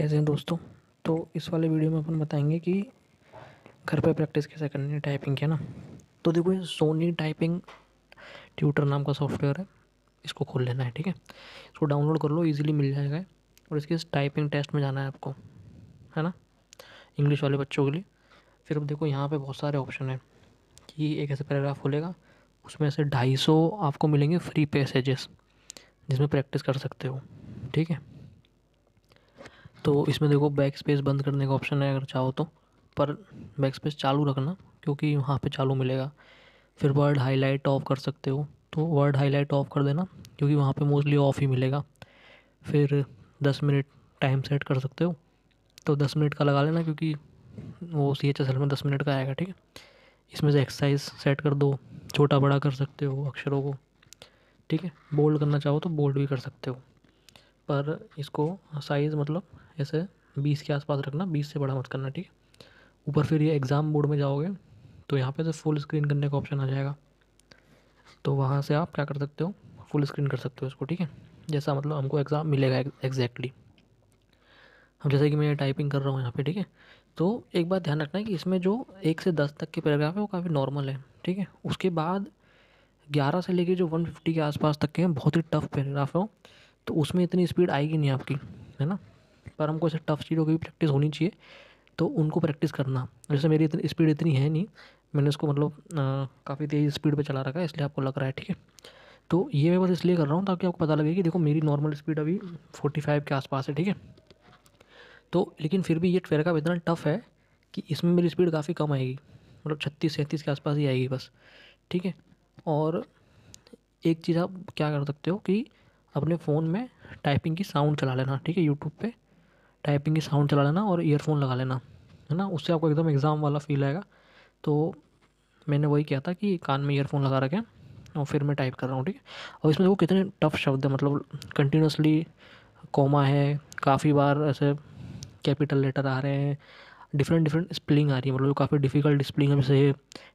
कैसे हैं दोस्तों तो इस वाले वीडियो में अपन बताएंगे कि घर पे प्रैक्टिस कैसे करनी है टाइपिंग की है ना तो देखो ये सोनी टाइपिंग ट्यूटर नाम का सॉफ्टवेयर है इसको खोल लेना है ठीक है इसको डाउनलोड कर लो ईजिली मिल जाएगा और इसके इस टाइपिंग टेस्ट में जाना है आपको है ना इंग्लिश वाले बच्चों के लिए फिर अब देखो यहाँ पर बहुत सारे ऑप्शन हैं कि एक ऐसे पैराग्राफ खोलेगा उसमें से ढाई सौ आपको मिलेंगे फ्री पैसेजेस जिसमें प्रैक्टिस कर सकते हो ठीक है तो इसमें देखो बैक स्पेस बंद करने का ऑप्शन है अगर चाहो तो पर बैक स्पेस चालू रखना क्योंकि वहाँ पे चालू मिलेगा फिर वर्ड हाईलाइट ऑफ कर सकते हो तो वर्ड हाईलाइट ऑफ कर देना क्योंकि वहाँ पे मोस्टली ऑफ ही मिलेगा फिर दस मिनट टाइम सेट कर सकते हो तो दस मिनट का लगा लेना क्योंकि वो सी एच एस एल में दस मिनट का आएगा ठीक है इसमें से एक्सरसाइज सेट कर दो छोटा बड़ा कर सकते हो अक्षरों को ठीक है बोल्ड करना चाहो तो बोल्ड भी कर सकते हो पर इसको साइज़ मतलब ऐसे बीस के आसपास रखना बीस से बड़ा मत करना ठीक है ऊपर फिर ये एग्ज़ाम बोर्ड में जाओगे तो यहाँ पे से फुल स्क्रीन करने का ऑप्शन आ जाएगा तो वहाँ से आप क्या कर सकते हो फुल स्क्रीन कर सकते हो इसको ठीक है जैसा मतलब हमको एग्ज़ाम मिलेगा एग्जैक्टली अब जैसे कि मैं टाइपिंग कर रहा हूँ यहाँ पे ठीक है तो एक बात ध्यान रखना है कि इसमें जो एक से दस तक के पैराग्राफ है वो काफ़ी नॉर्मल है ठीक है उसके बाद ग्यारह से लेके जो वन फिफ्टी के आसपास तक के हैं बहुत ही टफ पैराग्राफ हो तो उसमें इतनी स्पीड आएगी नहीं आपकी है ना पर हमको ऐसे टफ़ चीज़ों की भी प्रैक्टिस होनी चाहिए तो उनको प्रैक्टिस करना जैसे मेरी इतनी स्पीड इतनी है नहीं मैंने इसको मतलब काफ़ी तेज़ स्पीड पर चला रखा है इसलिए आपको लग रहा है ठीक है तो ये मैं बस इसलिए कर रहा हूँ ताकि आपको पता लगे कि देखो मेरी नॉर्मल स्पीड अभी फोर्टी फाइव के आसपास है ठीक है तो लेकिन फिर भी ये ट्वेर का इतना टफ़ है कि इसमें मेरी स्पीड काफ़ी कम आएगी मतलब छत्तीस सैंतीस के आसपास ही आएगी बस ठीक है और एक चीज़ आप क्या कर सकते हो कि अपने फ़ोन में टाइपिंग की साउंड चला लेना ठीक है यूट्यूब पर टाइपिंग की साउंड चला लेना और ईयरफोन लगा लेना है ना उससे आपको एकदम एग्ज़ाम वाला फील आएगा तो मैंने वही किया था कि कान में ईयरफोन लगा रखें और फिर मैं टाइप कर रहा हूँ ठीक है और इसमें देखो कितने टफ शब्द मतलब है मतलब कंटिन्यूसली कोमा है काफ़ी बार ऐसे कैपिटल लेटर आ रहे हैं डिफरेंट डिफरेंट स्पेलिंग आ रही है मतलब काफ़ी डिफ़िकल्ट स्पेलिंग है जैसे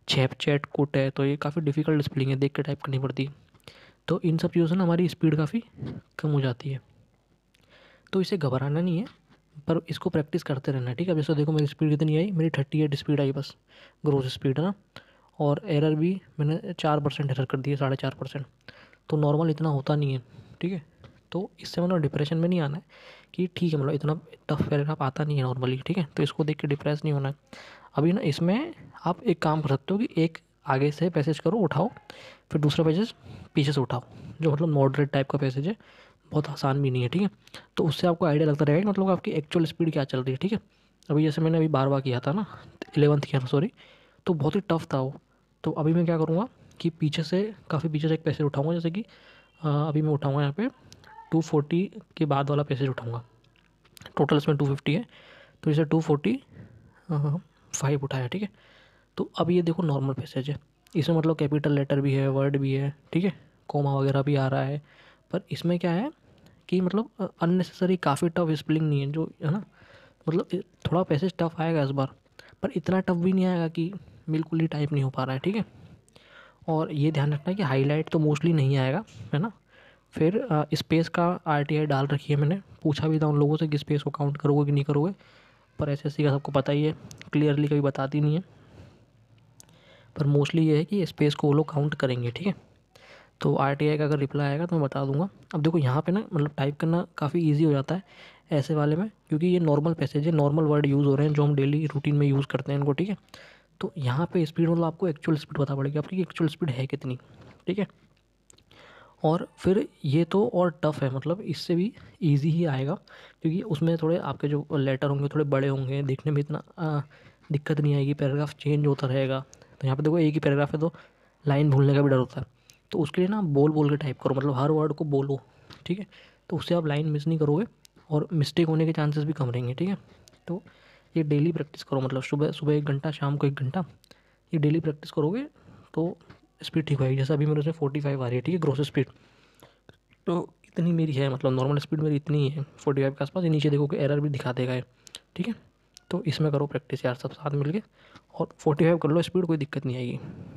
छेप चैट कुट है तो ये काफ़ी डिफ़िकल्ट स्पेलिंग है देख के टाइप करनी पड़ती तो इन सब चीज़ों से ना हमारी स्पीड काफ़ी कम हो जाती है तो इसे घबराना नहीं है पर इसको प्रैक्टिस करते रहना ठीक है अब जैसे देखो मेरी स्पीड कितनी आई मेरी थर्टी एट स्पीड आई बस ग्रोथ स्पीड है ना और एरर भी मैंने चार परसेंट एरर कर दिया साढ़े चार परसेंट तो नॉर्मल इतना होता नहीं है ठीक है तो इससे मतलब डिप्रेशन में नहीं आना है कि ठीक है मतलब इतना टफ आप आता नहीं है नॉर्मली ठीक है तो इसको देख के डिप्रेस नहीं होना है अभी ना इसमें आप एक काम कर सकते हो कि एक आगे से पैसेज करो उठाओ फिर दूसरा पैसेज पीछे से उठाओ जो मतलब मॉडरेट टाइप का पैसेज है बहुत आसान भी नहीं है ठीक है तो उससे आपको आइडिया लगता रहेगा मतलब आपकी एक्चुअल स्पीड क्या चल रही है ठीक है अभी जैसे मैंने अभी बारवा किया था ना एलेवंथ किया था सॉरी तो बहुत ही टफ था वो तो अभी मैं क्या करूँगा कि पीछे से काफ़ी पीछे से एक पैसेज उठाऊँगा जैसे कि अभी मैं उठाऊँगा यहाँ पे टू के बाद वाला पैसेज उठाऊँगा टोटल इसमें टू है तो इसे टू फाइव उठाया ठीक है तो अब ये देखो नॉर्मल पैसेज है इसमें मतलब कैपिटल लेटर भी है वर्ड भी है ठीक है कोमा वगैरह भी आ रहा है पर इसमें क्या है कि मतलब अननेसेसरी काफ़ी टफ स्पेलिंग नहीं है जो है ना मतलब थोड़ा पैसेज टफ आएगा इस बार पर इतना टफ भी नहीं आएगा कि बिल्कुल ही टाइप नहीं हो पा रहा है ठीक है और ये ध्यान रखना है कि हाईलाइट तो मोस्टली नहीं आएगा है ना फिर स्पेस का आर डाल रखी है मैंने पूछा भी था उन लोगों से कि स्पेस को काउंट करोगे कि नहीं करोगे पर एस का सबको पता ही है क्लियरली कभी बताती नहीं है पर मोस्टली ये है कि स्पेस को वो लोग काउंट करेंगे ठीक है तो आर टी आई का अगर रिप्लाई आएगा तो मैं बता दूंगा अब देखो यहाँ पे ना मतलब टाइप करना काफ़ी इजी हो जाता है ऐसे वाले में क्योंकि ये नॉर्मल पैसेज है नॉर्मल वर्ड यूज़ हो रहे हैं जो हम डेली रूटीन में यूज़ करते हैं इनको ठीक है तो यहाँ पे स्पीड मतलब आपको एक्चुअल स्पीड पता पड़ेगी आपकी एक्चुअल स्पीड है कितनी ठीक है और फिर ये तो और टफ़ है मतलब इससे भी ईजी ही आएगा क्योंकि उसमें थोड़े आपके जो लेटर होंगे थोड़े बड़े होंगे देखने में इतना दिक्कत नहीं आएगी पैराग्राफ चेंज होता रहेगा तो यहाँ पे देखो एक ही पैराग्राफ है तो लाइन भूलने का भी डर होता है तो उसके लिए ना बोल बोल के टाइप करो मतलब हर वर्ड को बोलो ठीक है तो उससे आप लाइन मिस नहीं करोगे और मिस्टेक होने के चांसेस भी कम रहेंगे ठीक है तो ये डेली प्रैक्टिस करो मतलब सुबह सुबह एक घंटा शाम को एक घंटा ये डेली प्रैक्टिस करोगे तो स्पीड ठीक होगी जैसे अभी मेरे उसमें फोर्टी फाइव आ रही है ठीक है ग्रोस स्पीड तो इतनी मेरी है मतलब नॉर्मल स्पीड मेरी इतनी ही है फोर्टी फाइव के आसपास ये नीचे देखो कि एरर भी दिखा देगा है ठीक है तो इसमें करो प्रैक्टिस यार सब साथ मिलके और फोर्टी फाइव कर लो स्पीड कोई दिक्कत नहीं आएगी